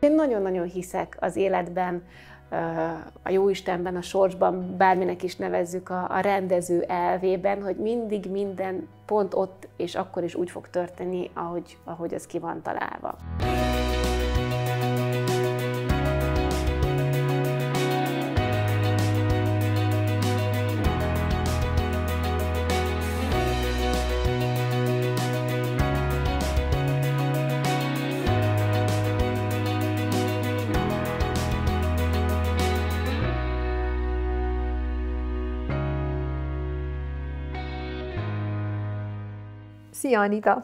Én nagyon-nagyon hiszek az életben, a jó istenben, a sorsban, bárminek is nevezzük a, a rendező elvében, hogy mindig minden pont ott és akkor is úgy fog történni, ahogy, ahogy az ki van találva. Szia, Anita!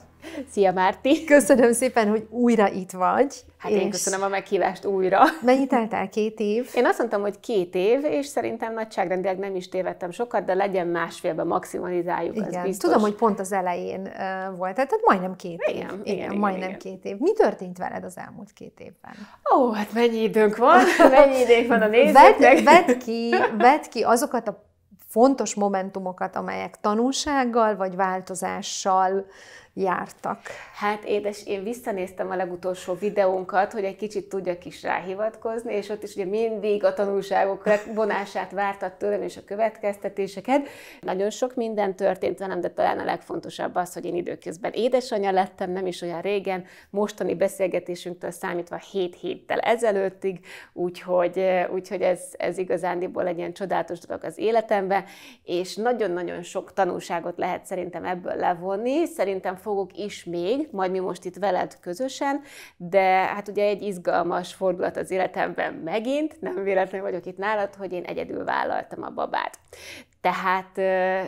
Szia, Márti! Köszönöm szépen, hogy újra itt vagy. Hát és én köszönöm a meghívást újra. Mennyit eltelt két év? Én azt mondtam, hogy két év, és szerintem nagyságrendileg nem is tévedtem sokat, de legyen másfélben maximalizáljuk, igen. az biztos. Tudom, hogy pont az elején uh, volt, tehát majdnem két igen, év. Igen, igen, igen majdnem igen. két év. Mi történt veled az elmúlt két évben? Ó, hát mennyi időnk van, mennyi időnk van a nézőknek. Vedd, vedd, ki, vedd ki azokat a fontos momentumokat, amelyek tanulsággal vagy változással jártak. Hát édes, én visszanéztem a legutolsó videónkat, hogy egy kicsit tudjak is ráhivatkozni, és ott is ugye mindig a tanulságok vonását vártad tőlem, és a következtetéseket. Nagyon sok minden történt velem, de talán a legfontosabb az, hogy én időközben édesanyja lettem, nem is olyan régen, mostani beszélgetésünktől számítva 7 héttel ezelőttig, úgyhogy, úgyhogy ez, ez igazándiból egy ilyen csodálatos dolog az életemben, és nagyon-nagyon sok tanulságot lehet szerintem ebből levonni. Szerintem fogok is még, majd mi most itt veled közösen, de hát ugye egy izgalmas fordulat az életemben megint, nem véletlenül vagyok itt nálad, hogy én egyedül vállaltam a babát. Tehát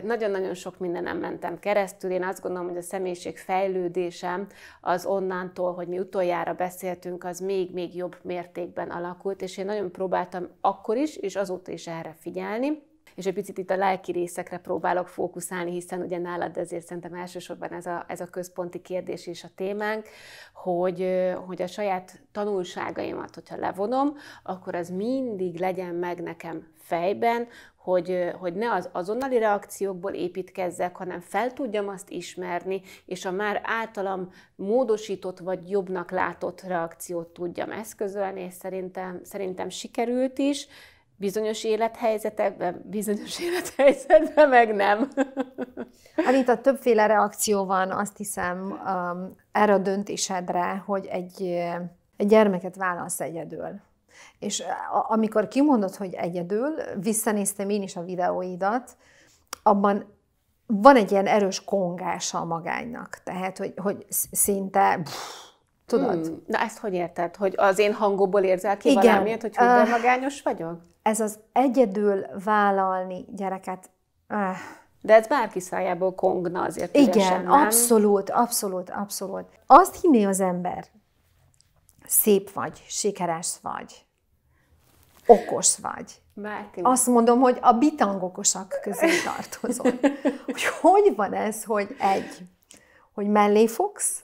nagyon-nagyon sok mindenem mentem keresztül. Én azt gondolom, hogy a személyiség fejlődésem az onnantól, hogy mi utoljára beszéltünk, az még-még jobb mértékben alakult, és én nagyon próbáltam akkor is, és azóta is erre figyelni és egy picit itt a lelki részekre próbálok fókuszálni, hiszen ugye nálad ezért szerintem elsősorban ez a, ez a központi kérdés és a témánk, hogy, hogy a saját tanulságaimat, hogyha levonom, akkor az mindig legyen meg nekem fejben, hogy, hogy ne az azonnali reakciókból építkezzek, hanem fel tudjam azt ismerni, és a már általam módosított vagy jobbnak látott reakciót tudjam eszközölni, és szerintem, szerintem sikerült is, bizonyos élethelyzetekben, bizonyos élethelyzetben meg nem. Anita, többféle reakció van, azt hiszem, um, erre a döntésedre, hogy egy, eh, egy gyermeket válasz egyedül. És eh, a, amikor kimondod, hogy egyedül, visszanéztem én is a videóidat, abban van egy ilyen erős kongása a magánynak. Tehát, hogy, hogy szinte... Pff, Tudod? Hmm. Na ezt hogy érted? Hogy az én hangomból érzel ki Igen. valamiért, hogy, hogy magányos vagyok? ez az egyedül vállalni gyereket, öh. De ez bárki szájából kongna azért Igen, üresen, abszolút, abszolút, abszolút. Azt hinné az ember, szép vagy, sikeres vagy, okos vagy. Máté. Azt mondom, hogy a bitangokosak közé tartozom. Hogy hogy van ez, hogy egy, hogy mellé fogsz,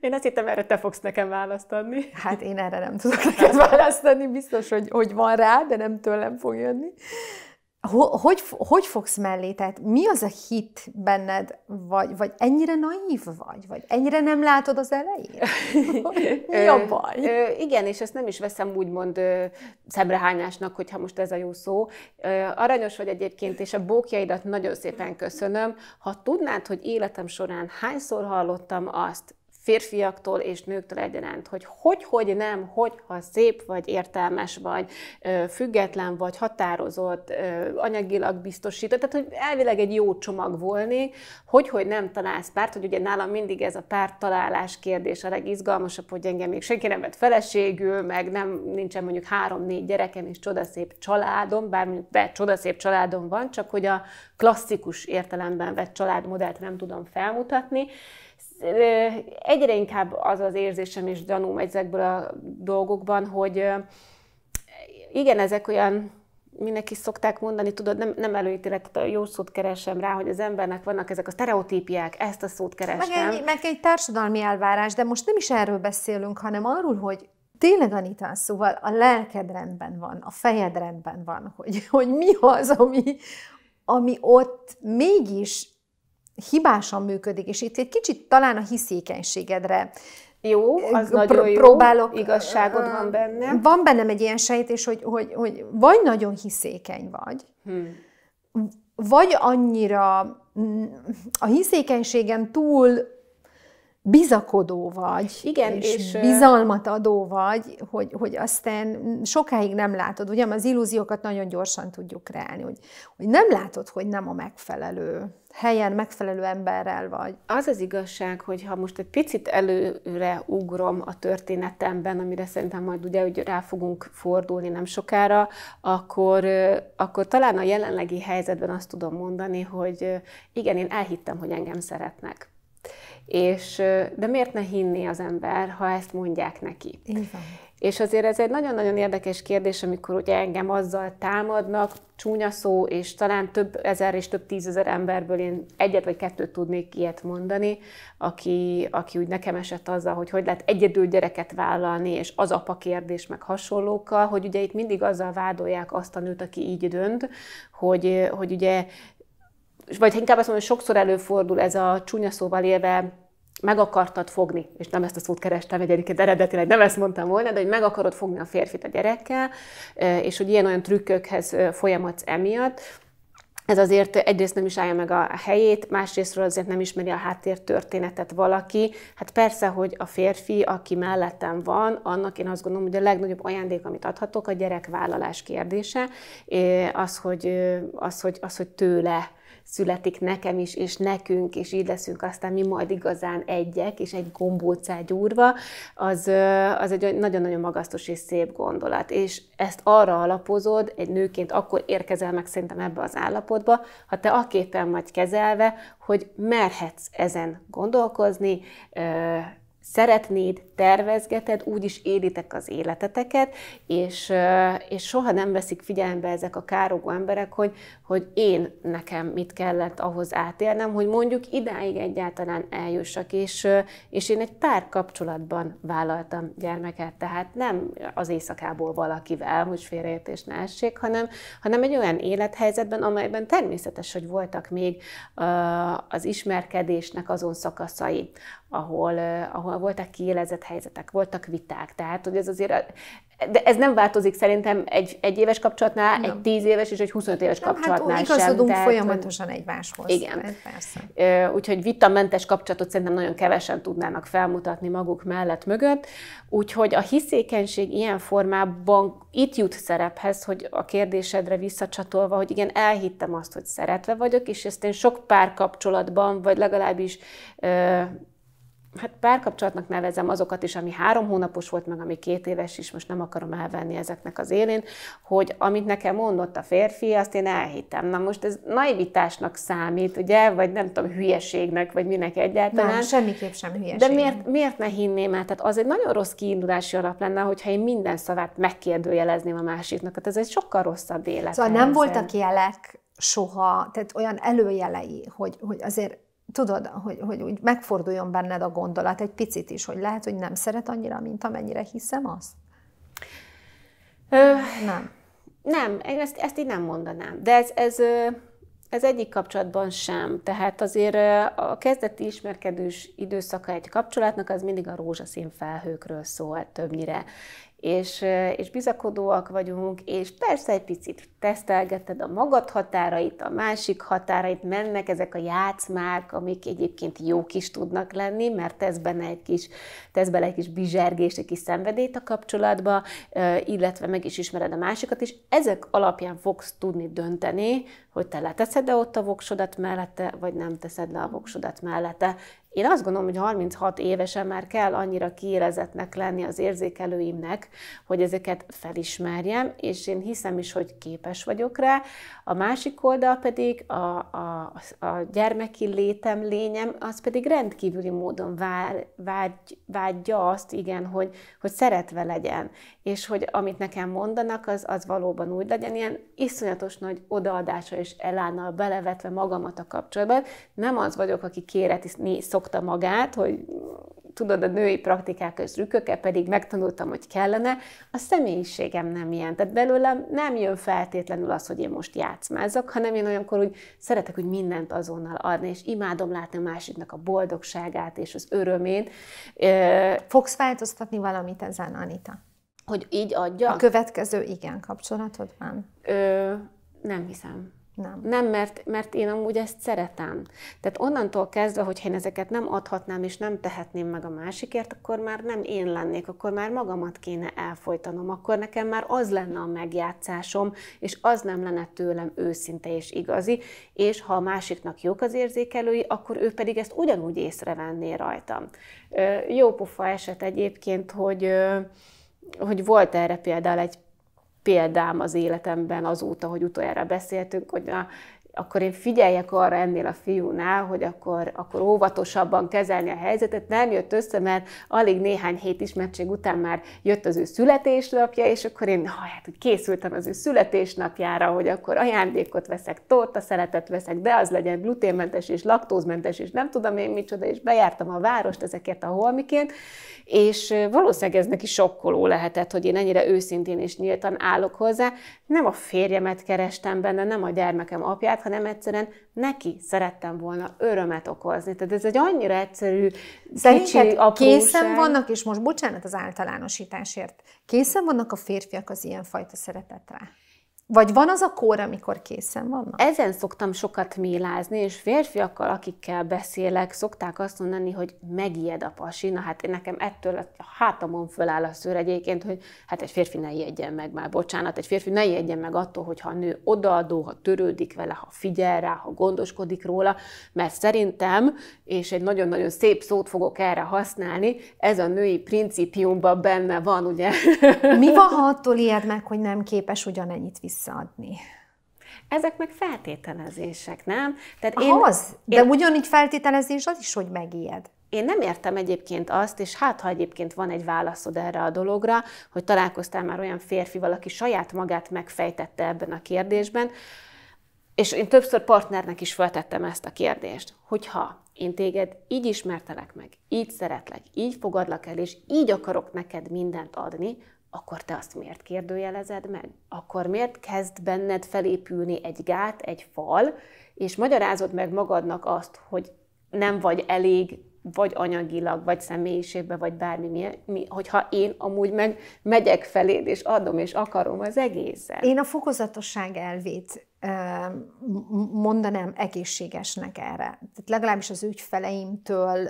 én azt hittem, erre te fogsz nekem választ adni. Hát én erre nem tudok neked választ adni, biztos, hogy, hogy van rá, de nem tőlem fog jönni hogy, hogy fogsz mellé? Tehát mi az a hit benned? Vagy, vagy ennyire naív vagy? Vagy ennyire nem látod az elejét? mi a baj? Ö, ö, igen, és ezt nem is veszem úgymond ö, szemrehányásnak, hogyha most ez a jó szó. Ö, aranyos vagy egyébként, és a bókjaidat nagyon szépen köszönöm. Ha tudnád, hogy életem során hányszor hallottam azt, férfiaktól és nőktől egyaránt, hogy hogy, hogy nem, hogyha szép vagy, értelmes vagy, független vagy, határozott, anyagilag biztosított, tehát hogy elvileg egy jó csomag volni, hogy, hogy nem találsz párt, hogy ugye nálam mindig ez a párt találás kérdés a legizgalmasabb, hogy engem még senki nem vett feleségül, meg nem nincsen mondjuk három-négy gyerekem és csodaszép családom, bár mondjuk be, csodaszép családom van, csak hogy a klasszikus értelemben vett családmodellt nem tudom felmutatni, egyre inkább az az érzésem és gyanúm ezekből a dolgokban, hogy igen, ezek olyan mindenki szokták mondani, tudod, nem, nem a jó szót keresem rá, hogy az embernek vannak ezek a sztereotípiák, ezt a szót keresem. Meg egy, meg egy társadalmi elvárás, de most nem is erről beszélünk, hanem arról, hogy tényleg Anita, szóval a lelked rendben van, a fejed rendben van, hogy, hogy mi az, ami, ami ott mégis hibásan működik, és itt egy kicsit talán a hiszékenységedre jó, az pr- nagyon jó, próbálok, igazságod van benne. Van bennem egy ilyen sejtés, hogy, hogy, hogy vagy nagyon hiszékeny vagy, hmm. vagy annyira mm, a hiszékenységen túl bizakodó vagy, Igen, és, és bizalmat adó vagy, hogy, hogy aztán sokáig nem látod. Ugye az illúziókat nagyon gyorsan tudjuk reálni, hogy, hogy nem látod, hogy nem a megfelelő helyen megfelelő emberrel vagy. Az az igazság, hogy ha most egy picit előre ugrom a történetemben, amire szerintem majd ugye hogy rá fogunk fordulni nem sokára, akkor, akkor talán a jelenlegi helyzetben azt tudom mondani, hogy igen, én elhittem, hogy engem szeretnek. És, de miért ne hinni az ember, ha ezt mondják neki? Így van. És azért ez egy nagyon-nagyon érdekes kérdés, amikor ugye engem azzal támadnak, csúnya szó, és talán több ezer és több tízezer emberből én egyet vagy kettőt tudnék ilyet mondani, aki, aki úgy nekem esett azzal, hogy hogy lehet egyedül gyereket vállalni, és az apa kérdés, meg hasonlókkal, hogy ugye itt mindig azzal vádolják azt a nőt, aki így dönt, hogy, hogy ugye vagy inkább azt mondom, hogy sokszor előfordul ez a csúnya szóval élve, meg akartad fogni, és nem ezt a szót kerestem egyébként eredetileg, nem ezt mondtam volna, de hogy meg akarod fogni a férfit a gyerekkel, és hogy ilyen-olyan trükkökhez folyamatsz emiatt, ez azért egyrészt nem is állja meg a helyét, másrésztről azért nem ismeri a háttértörténetet valaki. Hát persze, hogy a férfi, aki mellettem van, annak én azt gondolom, hogy a legnagyobb ajándék, amit adhatok, a gyerekvállalás kérdése, az, hogy, az, hogy, az, hogy tőle születik nekem is, és nekünk, és így leszünk aztán mi majd igazán egyek, és egy gombócá gyúrva, az, az egy nagyon-nagyon magasztos és szép gondolat. És ezt arra alapozod, egy nőként akkor érkezel meg szerintem ebbe az állapotba, ha te aképpen vagy kezelve, hogy merhetsz ezen gondolkozni, szeretnéd, tervezgeted, úgy is élitek az életeteket, és, és soha nem veszik figyelembe ezek a károgó emberek, hogy, hogy én nekem mit kellett ahhoz átélnem, hogy mondjuk idáig egyáltalán eljussak, és, és én egy pár kapcsolatban vállaltam gyermeket, tehát nem az éjszakából valakivel, hogy félreértés ne essék, hanem, hanem egy olyan élethelyzetben, amelyben természetes, hogy voltak még az ismerkedésnek azon szakaszai, ahol, eh, ahol voltak kiélezett helyzetek, voltak viták. Tehát, hogy ez azért de ez nem változik szerintem egy, egy éves kapcsolatnál, nem. egy tíz éves és egy 25 éves nem, hát kapcsolatnál hát, sem. sem. Tehát, folyamatosan egymáshoz. Igen. Hát persze. Úgyhogy vitamentes kapcsolatot szerintem nagyon kevesen tudnának felmutatni maguk mellett mögött. Úgyhogy a hiszékenység ilyen formában itt jut szerephez, hogy a kérdésedre visszacsatolva, hogy igen, elhittem azt, hogy szeretve vagyok, és ezt én sok párkapcsolatban, vagy legalábbis hát párkapcsolatnak nevezem azokat is, ami három hónapos volt, meg ami két éves is, most nem akarom elvenni ezeknek az élén, hogy amit nekem mondott a férfi, azt én elhittem. Na most ez naivitásnak számít, ugye, vagy nem tudom, hülyeségnek, vagy minek egyáltalán. Nem, semmiképp sem hülyeség. De miért, miért ne hinném el? Tehát az egy nagyon rossz kiindulási alap lenne, hogyha én minden szavát megkérdőjelezném a másiknak. Tehát ez egy sokkal rosszabb élet. Szóval nem voltak jelek soha, tehát olyan előjelei, hogy, hogy azért tudod, hogy, hogy úgy megforduljon benned a gondolat egy picit is, hogy lehet, hogy nem szeret annyira, mint amennyire hiszem azt? Ö, nem. Nem, én ezt, ezt így nem mondanám. De ez, ez, ez egyik kapcsolatban sem. Tehát azért a kezdeti ismerkedős időszaka egy kapcsolatnak az mindig a rózsaszín felhőkről szól többnyire és, és bizakodóak vagyunk, és persze egy picit tesztelgeted a magad határait, a másik határait, mennek ezek a játszmák, amik egyébként jók is tudnak lenni, mert tesz benne egy kis, tesz bele egy kis bizsergést, egy kis szenvedélyt a kapcsolatba, illetve meg is ismered a másikat, és ezek alapján fogsz tudni dönteni, hogy te leteszed-e ott a voksodat mellette, vagy nem teszed le a voksodat mellette. Én azt gondolom, hogy 36 évesen már kell annyira kiélezetnek lenni az érzékelőimnek, hogy ezeket felismerjem, és én hiszem is, hogy képes vagyok rá. A másik oldal pedig a, a, a gyermeki létem, lényem, az pedig rendkívüli módon vár, vágy, vágyja azt, igen, hogy, hogy szeretve legyen, és hogy amit nekem mondanak, az, az valóban úgy legyen, ilyen iszonyatos nagy odaadása és elánnal belevetve magamat a kapcsolatban. Nem az vagyok, aki kéreti szok megszokta magát, hogy tudod, a női praktikák rükköke, pedig megtanultam, hogy kellene, a személyiségem nem ilyen. Tehát belőlem nem jön feltétlenül az, hogy én most játszmázok, hanem én olyankor úgy szeretek hogy mindent azonnal adni, és imádom látni a másiknak a boldogságát és az örömét. Fogsz változtatni valamit ezen, Anita? Hogy így adja? A következő igen kapcsolatod van? Ö, nem hiszem. Nem. Nem, mert, mert én amúgy ezt szeretem. Tehát onnantól kezdve, hogyha én ezeket nem adhatnám és nem tehetném meg a másikért, akkor már nem én lennék, akkor már magamat kéne elfolytanom, akkor nekem már az lenne a megjátszásom, és az nem lenne tőlem őszinte és igazi, és ha a másiknak jók az érzékelői, akkor ő pedig ezt ugyanúgy észrevenné rajtam. Jó pufa eset egyébként, hogy, hogy volt erre például egy példám az életemben azóta, hogy utoljára beszéltünk, hogy a akkor én figyeljek arra ennél a fiúnál, hogy akkor, akkor óvatosabban kezelni a helyzetet. Nem jött össze, mert alig néhány hét ismertség után már jött az ő születésnapja, és akkor én ha, hát, készültem az ő születésnapjára, hogy akkor ajándékot veszek, torta szeletet veszek, de az legyen gluténmentes és laktózmentes, és nem tudom én micsoda, és bejártam a várost ezeket a holmiként, és valószínűleg ez neki sokkoló lehetett, hogy én ennyire őszintén és nyíltan állok hozzá. Nem a férjemet kerestem benne, nem a gyermekem apját, hanem egyszerűen neki szerettem volna örömet okozni. Tehát ez egy annyira egyszerű, Szerinted készen vannak, és most bocsánat az általánosításért, készen vannak a férfiak az ilyenfajta szeretetre? Vagy van az a kor, amikor készen vannak? Ezen szoktam sokat mélázni, és férfiakkal, akikkel beszélek, szokták azt mondani, hogy megijed a pasi. Na hát nekem ettől a hátamon föláll a szőr egyébként, hogy hát egy férfi ne ijedjen meg már, bocsánat, egy férfi ne ijedjen meg attól, hogyha a nő odaadó, ha törődik vele, ha figyel rá, ha gondoskodik róla, mert szerintem, és egy nagyon-nagyon szép szót fogok erre használni, ez a női principiumban benne van, ugye? Mi van, ha attól ijed meg, hogy nem képes ugyanennyit vissza? visszaadni. Ezek meg feltételezések, nem? Tehát én, az, de én, ugyanígy feltételezés az is, hogy megijed. Én nem értem egyébként azt, és hát ha egyébként van egy válaszod erre a dologra, hogy találkoztál már olyan férfival, aki saját magát megfejtette ebben a kérdésben, és én többször partnernek is feltettem ezt a kérdést, hogyha én téged így ismertelek meg, így szeretlek, így fogadlak el, és így akarok neked mindent adni, akkor te azt miért kérdőjelezed meg? Akkor miért kezd benned felépülni egy gát, egy fal, és magyarázod meg magadnak azt, hogy nem vagy elég, vagy anyagilag, vagy személyiségben vagy bármi, mi, mi, hogyha én amúgy meg megyek feléd, és adom, és akarom az egészet. Én a fokozatosság elvét mondanám egészségesnek erre. Tehát legalábbis az ügyfeleimtől,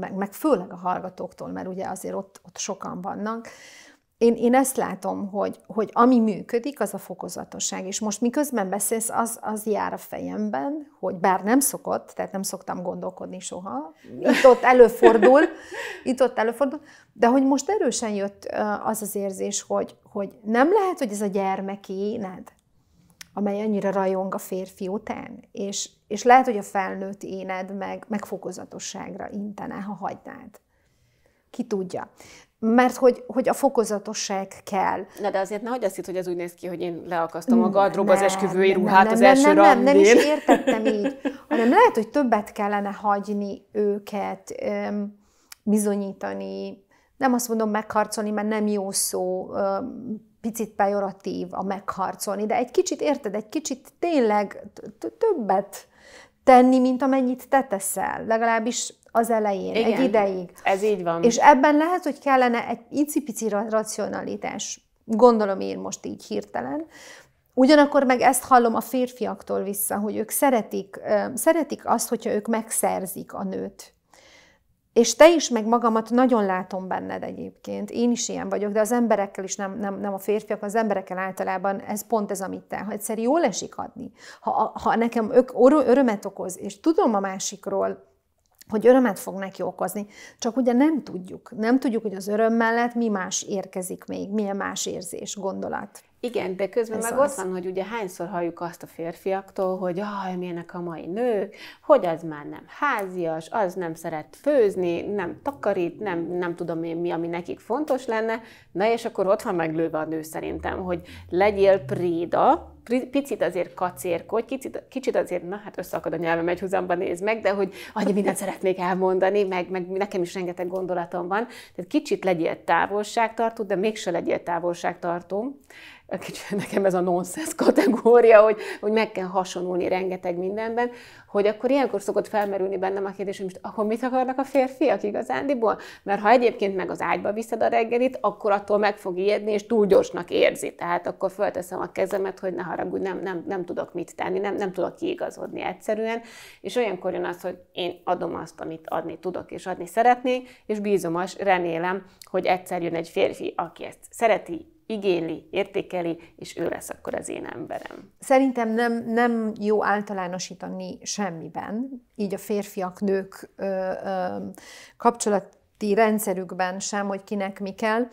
meg, meg főleg a hallgatóktól, mert ugye azért ott, ott sokan vannak, én, én ezt látom, hogy, hogy ami működik, az a fokozatosság. És most miközben beszélsz, az, az jár a fejemben, hogy bár nem szokott, tehát nem szoktam gondolkodni soha, itt-ott előfordul, itt-ott előfordul, de hogy most erősen jött az az érzés, hogy, hogy nem lehet, hogy ez a gyermeki éned, amely annyira rajong a férfi után, és, és lehet, hogy a felnőtt éned meg, meg fokozatosságra intene, ha hagynád. Ki tudja mert hogy, hogy a fokozatosság kell. Na de azért nehogy azt hitt, hogy ez úgy néz ki, hogy én leakasztom a mm, gardrób az esküvői nem, ruhát nem, az nem, első nem, nem, nem, is értettem így, hanem lehet, hogy többet kellene hagyni őket bizonyítani, nem azt mondom megharcolni, mert nem jó szó, picit pejoratív a megharcolni, de egy kicsit, érted, egy kicsit tényleg többet tenni, mint amennyit te teszel. Legalábbis az elején, Igen, egy ideig. Ez így van. És ebben lehet, hogy kellene egy icipici racionalitás. Gondolom én most így hirtelen. Ugyanakkor meg ezt hallom a férfiaktól vissza, hogy ők szeretik, szeretik azt, hogyha ők megszerzik a nőt. És te is, meg magamat nagyon látom benned egyébként. Én is ilyen vagyok, de az emberekkel is, nem, nem, nem a férfiak, az emberekkel általában ez pont ez, amit te. Ha egyszer jól esik adni, ha, ha nekem ök, örömet okoz, és tudom a másikról, hogy örömet fog neki okozni, csak ugye nem tudjuk. Nem tudjuk, hogy az öröm mellett mi más érkezik még, milyen más érzés, gondolat. Igen, de közben Ez meg az. ott van, hogy ugye hányszor halljuk azt a férfiaktól, hogy jaj, milyenek a mai nők, hogy az már nem házias, az nem szeret főzni, nem takarít, nem, nem tudom én mi, ami nekik fontos lenne. Na és akkor ott van meglőve a nő szerintem, hogy legyél préda, picit azért kacérkodj, kicsit, kicsit azért, na hát összeakad a nyelvem egy húzamban, nézd meg, de hogy annyi mindent szeretnék elmondani, meg, meg nekem is rengeteg gondolatom van. Tehát kicsit legyél távolságtartó, de mégse legyél távolságtartó. Kicsit nekem ez a nonsense kategória, hogy, hogy meg kell hasonulni rengeteg mindenben, hogy akkor ilyenkor szokott felmerülni bennem a kérdés, hogy most akkor mit akarnak a férfiak igazándiból? Mert ha egyébként meg az ágyba viszed a reggelit, akkor attól meg fog ijedni, és túl gyorsnak érzi. Tehát akkor fölteszem a kezemet, hogy ne haragudj, nem, nem, nem tudok mit tenni, nem, nem tudok kiigazodni egyszerűen, és olyankor jön az, hogy én adom azt, amit adni tudok és adni szeretnék, és bízom, és remélem, hogy egyszer jön egy férfi, aki ezt szereti, igényli, értékeli, és ő lesz akkor az én emberem. Szerintem nem, nem jó általánosítani semmiben, így a férfiak-nők kapcsolati rendszerükben sem, hogy kinek mi kell.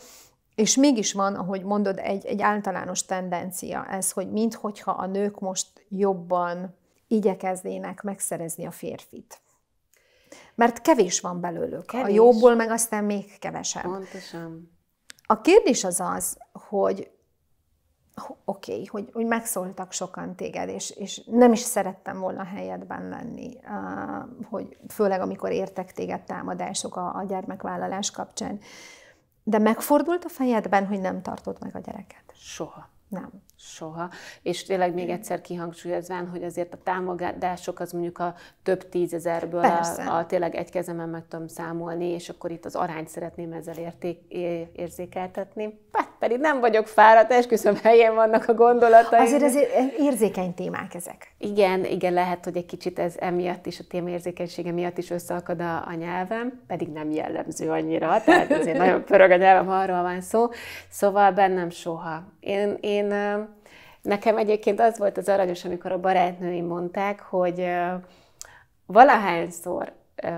És mégis van, ahogy mondod, egy, egy általános tendencia ez, hogy minthogyha a nők most jobban igyekeznének megszerezni a férfit. Mert kevés van belőlük. Kevés. A jóból meg aztán még kevesebb. Pontosan. A kérdés az az, hogy oké, okay, hogy, hogy megszóltak sokan téged, és, és nem is szerettem volna helyedben lenni, hogy főleg amikor értek téged támadások a, a gyermekvállalás kapcsán. De megfordult a fejedben, hogy nem tartod meg a gyereket? Soha. Nem. Soha. És tényleg még egyszer kihangsúlyozván, hogy azért a támogatások az mondjuk a több tízezerből a, a tényleg egy kezemen meg tudom számolni, és akkor itt az arányt szeretném ezzel érték, érzékeltetni. Hát pedig nem vagyok fáradt, esküszöm, helyen vannak a gondolataim. Azért ez érzékeny témák ezek. Igen, igen, lehet, hogy egy kicsit ez emiatt is, a téma érzékenysége miatt is összeakad a, a nyelvem, pedig nem jellemző annyira, tehát azért nagyon pörög a nyelvem, ha arról van szó. Szóval bennem soha. Én, én Nekem egyébként az volt az aranyos, amikor a barátnőim mondták, hogy valahányszor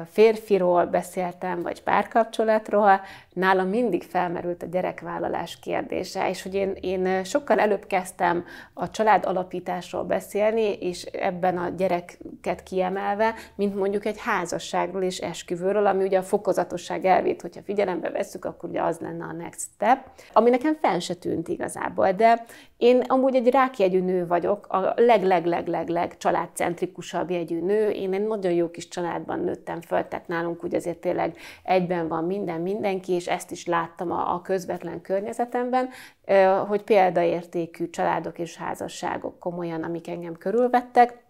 férfiról beszéltem, vagy párkapcsolatról, nálam mindig felmerült a gyerekvállalás kérdése, és hogy én, én sokkal előbb kezdtem a család alapításról beszélni, és ebben a gyereket kiemelve, mint mondjuk egy házasságról és esküvőről, ami ugye a fokozatosság elvét, hogyha figyelembe vesszük, akkor ugye az lenne a next step, ami nekem fel se tűnt igazából, de én amúgy egy rákjegyű nő vagyok, a leg-leg-leg-leg-leg családcentrikusabb jegyű nő, én egy nagyon jó kis családban nőttem nőttem föl, tehát nálunk úgy azért tényleg egyben van minden mindenki, és ezt is láttam a, a közvetlen környezetemben, hogy példaértékű családok és házasságok komolyan, amik engem körülvettek,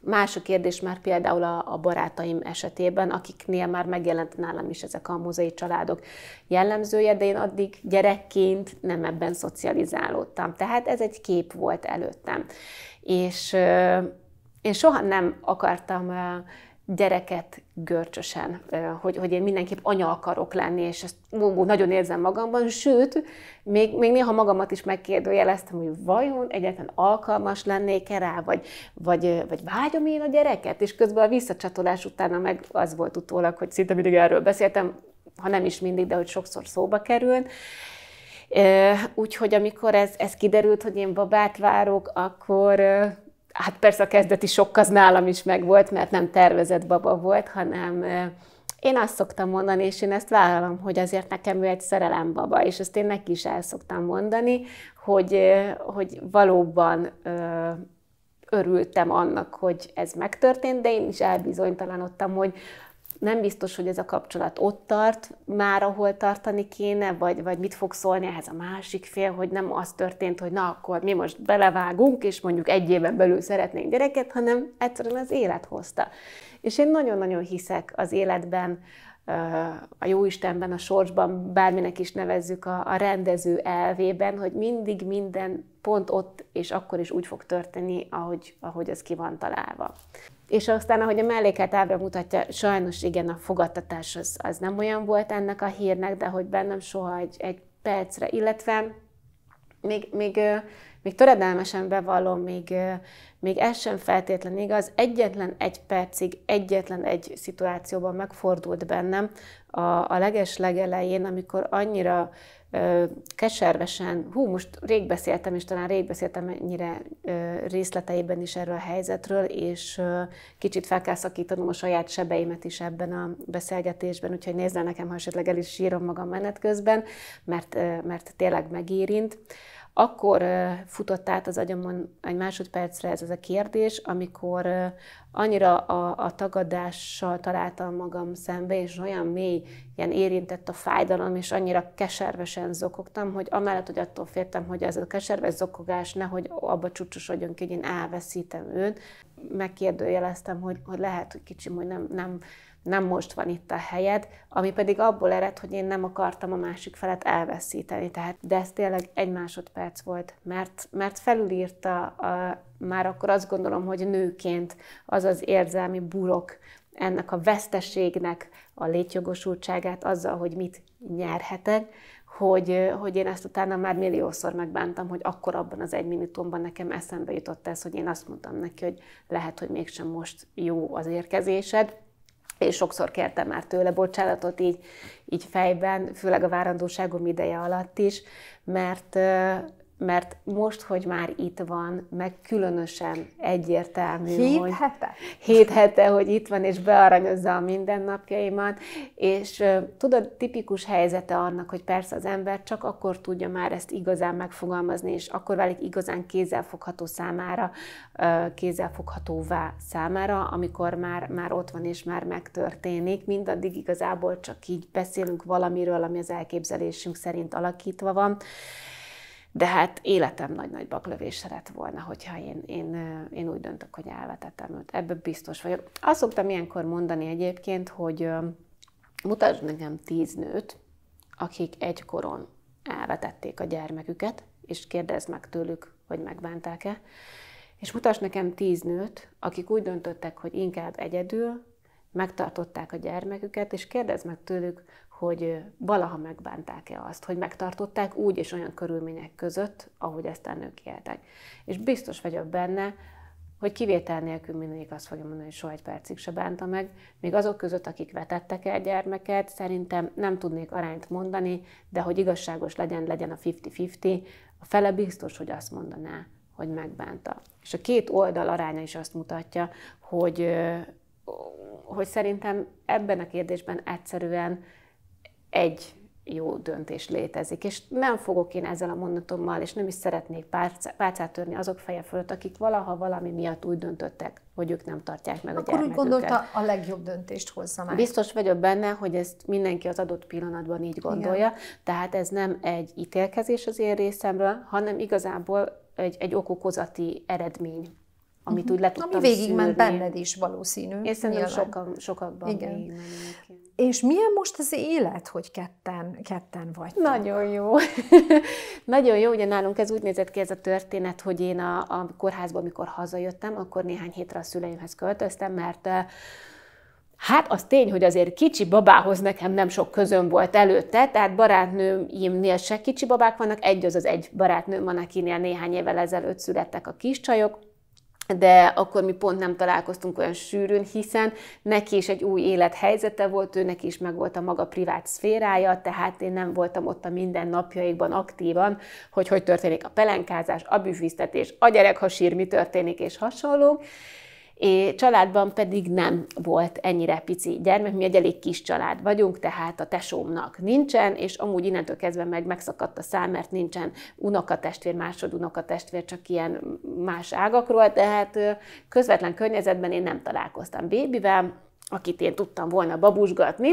Más a kérdés már például a, a barátaim esetében, akiknél már megjelent nálam is ezek a mozai családok jellemzője, de én addig gyerekként nem ebben szocializálódtam. Tehát ez egy kép volt előttem. És én soha nem akartam gyereket görcsösen, hogy, hogy én mindenképp anya akarok lenni, és ezt ú, nagyon érzem magamban, sőt, még, még néha magamat is megkérdőjeleztem, hogy vajon egyetlen alkalmas lennék-e rá, vagy, vagy, vagy vágyom én a gyereket, és közben a visszacsatolás utána meg az volt utólag, hogy szinte mindig erről beszéltem, ha nem is mindig, de hogy sokszor szóba kerül. Úgyhogy amikor ez, ez kiderült, hogy én babát várok, akkor hát persze a kezdeti sok az nálam is megvolt, mert nem tervezett baba volt, hanem én azt szoktam mondani, és én ezt vállalom, hogy azért nekem ő egy szerelem baba, és ezt én neki is el szoktam mondani, hogy, hogy valóban örültem annak, hogy ez megtörtént, de én is elbizonytalanodtam, hogy nem biztos, hogy ez a kapcsolat ott tart, már ahol tartani kéne, vagy, vagy mit fog szólni ehhez a másik fél, hogy nem az történt, hogy na akkor mi most belevágunk, és mondjuk egy éven belül szeretnénk gyereket, hanem egyszerűen az élet hozta. És én nagyon-nagyon hiszek az életben, a jó Istenben, a sorsban, bárminek is nevezzük a, a rendező elvében, hogy mindig minden pont ott és akkor is úgy fog történni, ahogy, ahogy ez ki van találva. És aztán, ahogy a melléket ábra mutatja, sajnos igen, a fogadtatás az, az nem olyan volt ennek a hírnek, de hogy bennem soha egy, egy percre, illetve még, még még töredelmesen bevallom, még, még ez sem feltétlen igaz, egyetlen egy percig, egyetlen egy szituációban megfordult bennem a, a leges legelején, amikor annyira ö, keservesen, hú, most rég beszéltem, és talán rég beszéltem ennyire ö, részleteiben is erről a helyzetről, és ö, kicsit fel kell szakítanom a saját sebeimet is ebben a beszélgetésben, úgyhogy nézzel nekem, ha esetleg el is sírom magam menet közben, mert, ö, mert tényleg megérint. Ö, akkor futott át az agyamon egy másodpercre ez az a kérdés, amikor annyira a, a tagadással találtam magam szembe, és olyan mély, ilyen érintett a fájdalom, és annyira keservesen zokogtam, hogy amellett, hogy attól féltem, hogy ez a keserves zokogás nehogy abba csúcsosodjon ki, hogy én elveszítem őt, megkérdőjeleztem, hogy, hogy lehet, hogy kicsim, hogy nem, nem nem most van itt a helyed, ami pedig abból ered, hogy én nem akartam a másik felet elveszíteni. Tehát, de ez tényleg egy másodperc volt, mert, mert felülírta a, már akkor azt gondolom, hogy nőként az az érzelmi burok, ennek a veszteségnek a létjogosultságát azzal, hogy mit nyerhetek, hogy, hogy én ezt utána már milliószor megbántam, hogy akkor abban az egy minutumban nekem eszembe jutott ez, hogy én azt mondtam neki, hogy lehet, hogy mégsem most jó az érkezésed, és sokszor kértem már tőle bocsánatot így, így fejben, főleg a várandóságom ideje alatt is, mert mert most, hogy már itt van, meg különösen egyértelmű, hét hogy hete? hét hete, hogy itt van, és bearanyozza a mindennapjaimat, és tudod, tipikus helyzete annak, hogy persze az ember csak akkor tudja már ezt igazán megfogalmazni, és akkor válik igazán kézzelfogható számára, kézzelfoghatóvá számára, amikor már, már ott van, és már megtörténik, mindaddig igazából csak így beszélünk valamiről, ami az elképzelésünk szerint alakítva van, de hát életem nagy-nagy baklövése lett volna, hogyha én, én, én úgy döntök, hogy elvetetem őt. Ebből biztos vagyok. Azt szoktam ilyenkor mondani egyébként, hogy mutasd nekem tíz nőt, akik egykoron elvetették a gyermeküket, és kérdezd meg tőlük, hogy megbánták-e, és mutasd nekem tíz nőt, akik úgy döntöttek, hogy inkább egyedül megtartották a gyermeküket, és kérdezd meg tőlük, hogy valaha megbánták-e azt, hogy megtartották úgy és olyan körülmények között, ahogy ezt ők éltek. És biztos vagyok benne, hogy kivétel nélkül mindegyik azt fogja mondani, hogy soha egy percig se bánta meg. Még azok között, akik vetettek el gyermeket, szerintem nem tudnék arányt mondani, de hogy igazságos legyen, legyen a 50-50, a fele biztos, hogy azt mondaná, hogy megbánta. És a két oldal aránya is azt mutatja, hogy, hogy szerintem ebben a kérdésben egyszerűen egy jó döntés létezik. És nem fogok én ezzel a mondatommal, és nem is szeretnék pálcát törni azok feje fölött, akik valaha valami miatt úgy döntöttek, hogy ők nem tartják meg Akkor a gyermeküket. Akkor úgy gondolta, a legjobb döntést hozza meg. Biztos vagyok benne, hogy ezt mindenki az adott pillanatban így gondolja. Igen. Tehát ez nem egy ítélkezés az én részemről, hanem igazából egy, egy okokozati eredmény amit uh-huh. úgy le tudtam Ami végigment szűrni. benned is valószínű. Én szerintem sokan, sokakban Igen. És milyen most az élet, hogy ketten, ketten vagy? Nagyon jó. Nagyon jó, ugye nálunk ez úgy nézett ki ez a történet, hogy én a, a kórházból, amikor hazajöttem, akkor néhány hétre a szüleimhez költöztem, mert Hát az tény, hogy azért kicsi babához nekem nem sok közöm volt előtte, tehát barátnőimnél se kicsi babák vannak, egy az az egy barátnőm van, akinél néhány évvel ezelőtt születtek a kiscsajok, de akkor mi pont nem találkoztunk olyan sűrűn, hiszen neki is egy új élethelyzete volt, ő neki is megvolt a maga privát szférája, tehát én nem voltam ott a minden napjaikban aktívan, hogy hogy történik a pelenkázás, a büfűztetés, a gyerek, ha sír, mi történik, és hasonló és családban pedig nem volt ennyire pici gyermek, mi egy elég kis család vagyunk, tehát a tesómnak nincsen, és amúgy innentől kezdve meg megszakadt a szám, mert nincsen unokatestvér, másod unokatestvér, csak ilyen más ágakról, tehát közvetlen környezetben én nem találkoztam bébivel, akit én tudtam volna babusgatni,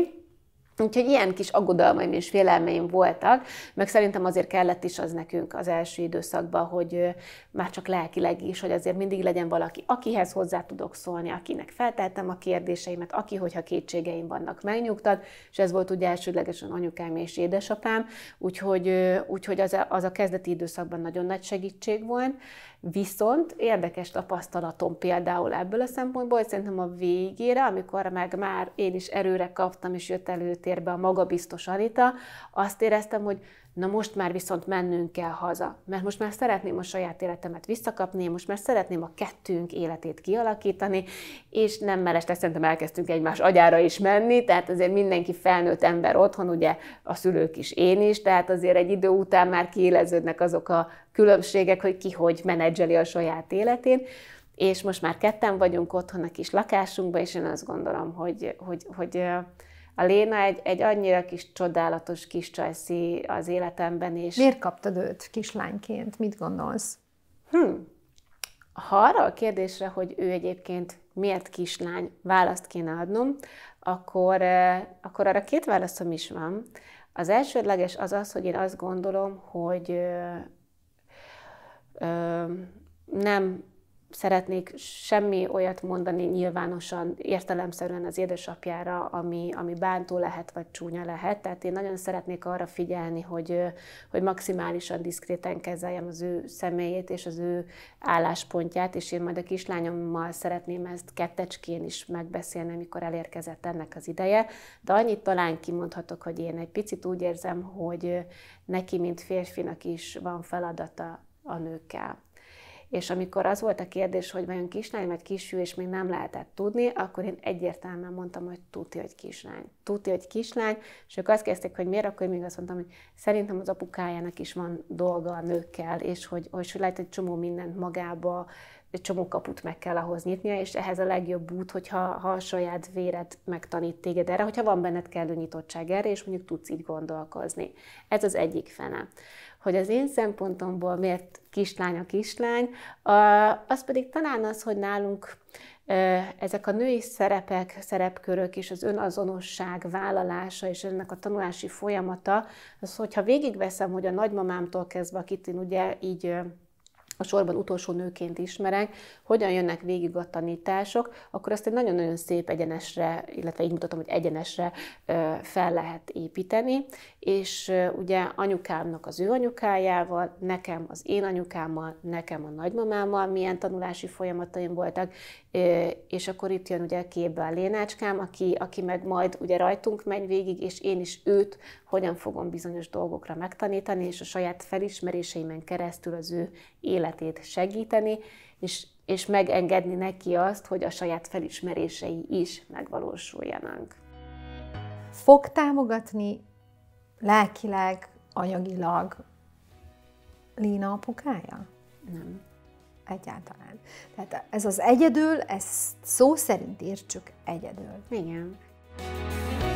Úgyhogy ilyen kis aggodalmaim és félelmeim voltak, meg szerintem azért kellett is az nekünk az első időszakban, hogy már csak lelkileg is, hogy azért mindig legyen valaki, akihez hozzá tudok szólni, akinek felteltem a kérdéseimet, aki, hogyha kétségeim vannak, megnyugtat, és ez volt ugye elsődlegesen anyukám és édesapám, úgyhogy, úgyhogy az, a, az a kezdeti időszakban nagyon nagy segítség volt. Viszont érdekes tapasztalatom például ebből a szempontból, hogy szerintem a végére, amikor meg már én is erőre kaptam, és jött előtérbe a magabiztos Anita, azt éreztem, hogy Na most már viszont mennünk kell haza, mert most már szeretném a saját életemet visszakapni, most már szeretném a kettőnk életét kialakítani, és nem mellesleg szerintem elkezdtünk egymás agyára is menni, tehát azért mindenki felnőtt ember otthon, ugye a szülők is, én is, tehát azért egy idő után már kiéleződnek azok a különbségek, hogy ki hogy menedzseli a saját életén és most már ketten vagyunk otthon a kis lakásunkban, és én azt gondolom, hogy, hogy, hogy a Léna egy, egy annyira kis csodálatos kis csajszi az életemben is. Miért kaptad őt kislányként? Mit gondolsz? Hm. Ha arra a kérdésre, hogy ő egyébként miért kislány választ kéne adnom, akkor, eh, akkor arra két válaszom is van. Az elsődleges az az, hogy én azt gondolom, hogy ö, eh, ö, eh, nem szeretnék semmi olyat mondani nyilvánosan, értelemszerűen az édesapjára, ami, ami bántó lehet, vagy csúnya lehet. Tehát én nagyon szeretnék arra figyelni, hogy, hogy maximálisan diszkréten kezeljem az ő személyét és az ő álláspontját, és én majd a kislányommal szeretném ezt kettecskén is megbeszélni, amikor elérkezett ennek az ideje. De annyit talán kimondhatok, hogy én egy picit úgy érzem, hogy neki, mint férfinak is van feladata a nőkkel. És amikor az volt a kérdés, hogy vajon kislány vagy kisfiú, és még nem lehetett tudni, akkor én egyértelműen mondtam, hogy tudja, hogy kislány. Tudja, hogy kislány, és ők azt kezdték, hogy miért, akkor még azt mondtam, hogy szerintem az apukájának is van dolga a nőkkel, és hogy, hogy, hogy lehet hogy csomó mindent magába egy csomó kaput meg kell ahhoz nyitnia, és ehhez a legjobb út, hogyha ha a saját véred megtanít téged erre, hogyha van benned kellő nyitottság erre, és mondjuk tudsz így gondolkozni. Ez az egyik fene. Hogy az én szempontomból miért kislány a kislány, az pedig talán az, hogy nálunk ezek a női szerepek, szerepkörök és az önazonosság vállalása és ennek a tanulási folyamata, az, hogyha végigveszem, hogy a nagymamámtól kezdve, akit én ugye így a sorban utolsó nőként ismerek, hogyan jönnek végig a tanítások, akkor azt egy nagyon-nagyon szép egyenesre, illetve így mutatom, hogy egyenesre fel lehet építeni, és ugye anyukámnak az ő anyukájával, nekem az én anyukámmal, nekem a nagymamámmal milyen tanulási folyamataim voltak, és akkor itt jön ugye képbe a lénácskám, aki, aki meg majd ugye rajtunk megy végig, és én is őt hogyan fogom bizonyos dolgokra megtanítani, és a saját felismeréseimen keresztül az ő életét segíteni, és, és megengedni neki azt, hogy a saját felismerései is megvalósuljanak. Fog támogatni lelkileg, anyagilag Léna apukája? Nem egyáltalán. Tehát ez az egyedül, ezt szó szerint értsük egyedül. Igen.